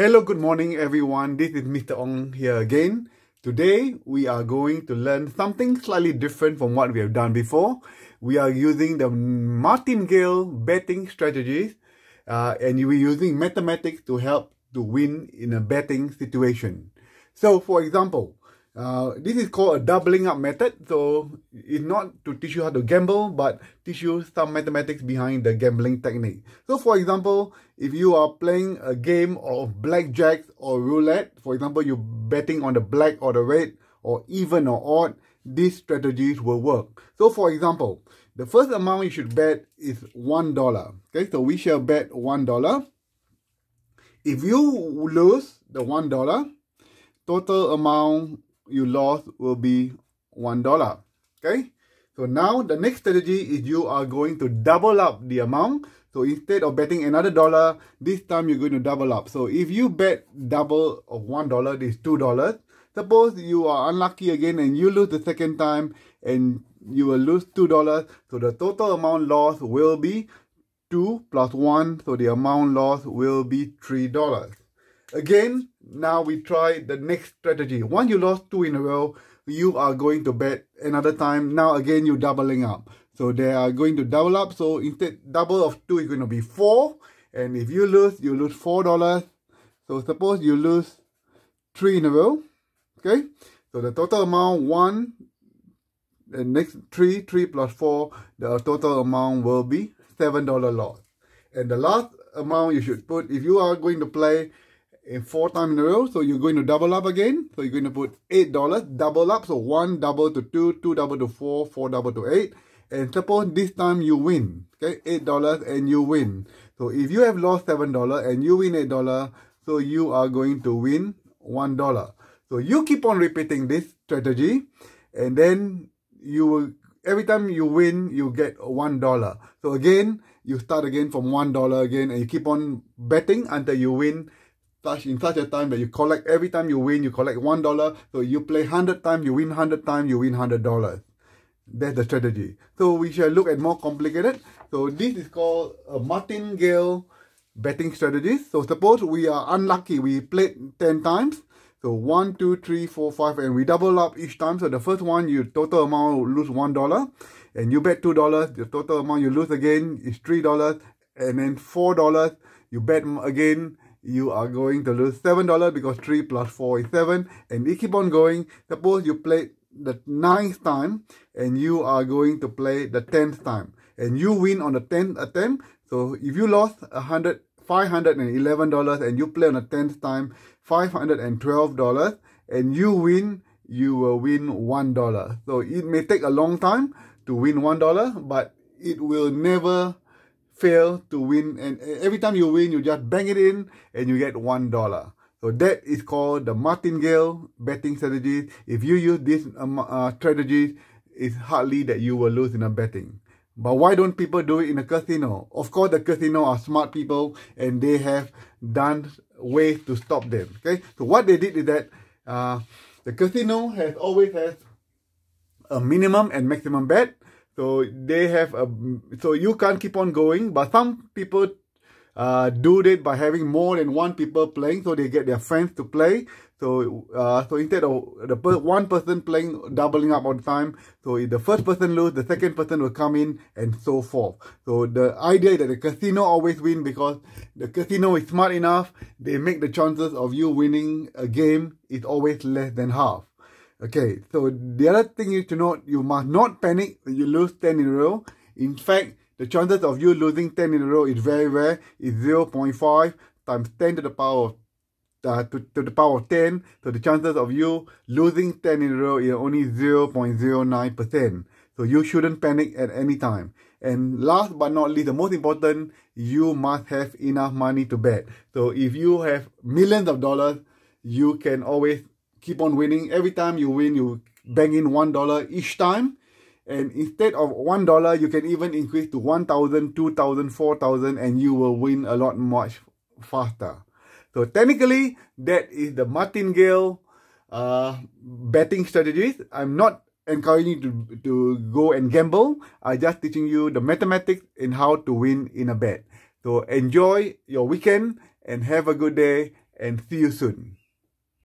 Hello, good morning everyone. This is Mr. Ong here again. Today, we are going to learn something slightly different from what we have done before. We are using the martingale betting strategies uh, and we're using mathematics to help to win in a betting situation. So, for example, uh, this is called a doubling up method. So it's not to teach you how to gamble, but teach you some mathematics behind the gambling technique. So for example, if you are playing a game of blackjack or roulette, for example, you're betting on the black or the red or even or odd, these strategies will work. So for example, the first amount you should bet is $1. Okay, so we shall bet $1. If you lose the $1, total amount your loss will be $1. Okay. So now the next strategy is you are going to double up the amount. So instead of betting another dollar, this time you're going to double up. So if you bet double of one dollar, this two dollars. Suppose you are unlucky again and you lose the second time and you will lose two dollars. So the total amount lost will be two plus one. So the amount lost will be three dollars. Again, now we try the next strategy. Once you lost two in a row, you are going to bet another time. Now again, you're doubling up. So they are going to double up. So instead, double of two is going to be four. And if you lose, you lose four dollars. So suppose you lose three in a row. Okay. So the total amount one, the next three, three plus four, the total amount will be seven dollar loss. And the last amount you should put if you are going to play four times in a row. So you're going to double up again. So you're going to put $8, double up. So one double to two, two double to four, four double to eight. And suppose this time you win, okay, $8 and you win. So if you have lost $7 and you win $8, so you are going to win $1. So you keep on repeating this strategy and then you will, every time you win, you get $1. So again, you start again from $1 again and you keep on betting until you win such in such a time that you collect every time you win you collect one dollar so you play 100 times you win 100 times you win 100 dollars that's the strategy so we shall look at more complicated so this is called a martingale betting strategies so suppose we are unlucky we played 10 times so one, two, three, four, five, and we double up each time. So the first one, you total amount lose $1, and you bet $2, the total amount you lose again is $3, and then $4, you bet again, you are going to lose $7 because 3 plus 4 is 7 and you keep on going. Suppose you play the ninth time and you are going to play the 10th time and you win on the 10th attempt. So if you lost a hundred five hundred and eleven dollars and you play on the 10th time $512 and you win, you will win $1. So it may take a long time to win $1 but it will never fail to win and every time you win you just bang it in and you get one dollar so that is called the martingale betting strategy if you use this um, uh, strategy it's hardly that you will lose in a betting but why don't people do it in a casino of course the casino are smart people and they have done ways to stop them okay so what they did is that uh, the casino has always has a minimum and maximum bet so they have a so you can't keep on going, but some people uh, do it by having more than one people playing, so they get their friends to play. So uh, so instead of the per one person playing doubling up all the time, so if the first person lose, the second person will come in, and so forth. So the idea that the casino always win because the casino is smart enough. They make the chances of you winning a game is always less than half. Okay, so the other thing you to note, you must not panic when you lose 10 in a row. In fact, the chances of you losing 10 in a row is very rare. It's 0.5 times 10 to the power of uh, to, to the power of 10. So the chances of you losing 10 in a row is only 0.09%. So you shouldn't panic at any time. And last but not least, the most important, you must have enough money to bet. So if you have millions of dollars, you can always keep on winning. Every time you win, you bang in $1 each time. And instead of $1, you can even increase to 1000 2000 4000 and you will win a lot much faster. So technically, that is the martingale uh, betting strategies. I'm not encouraging you to, to go and gamble. I'm just teaching you the mathematics and how to win in a bet. So enjoy your weekend and have a good day and see you soon.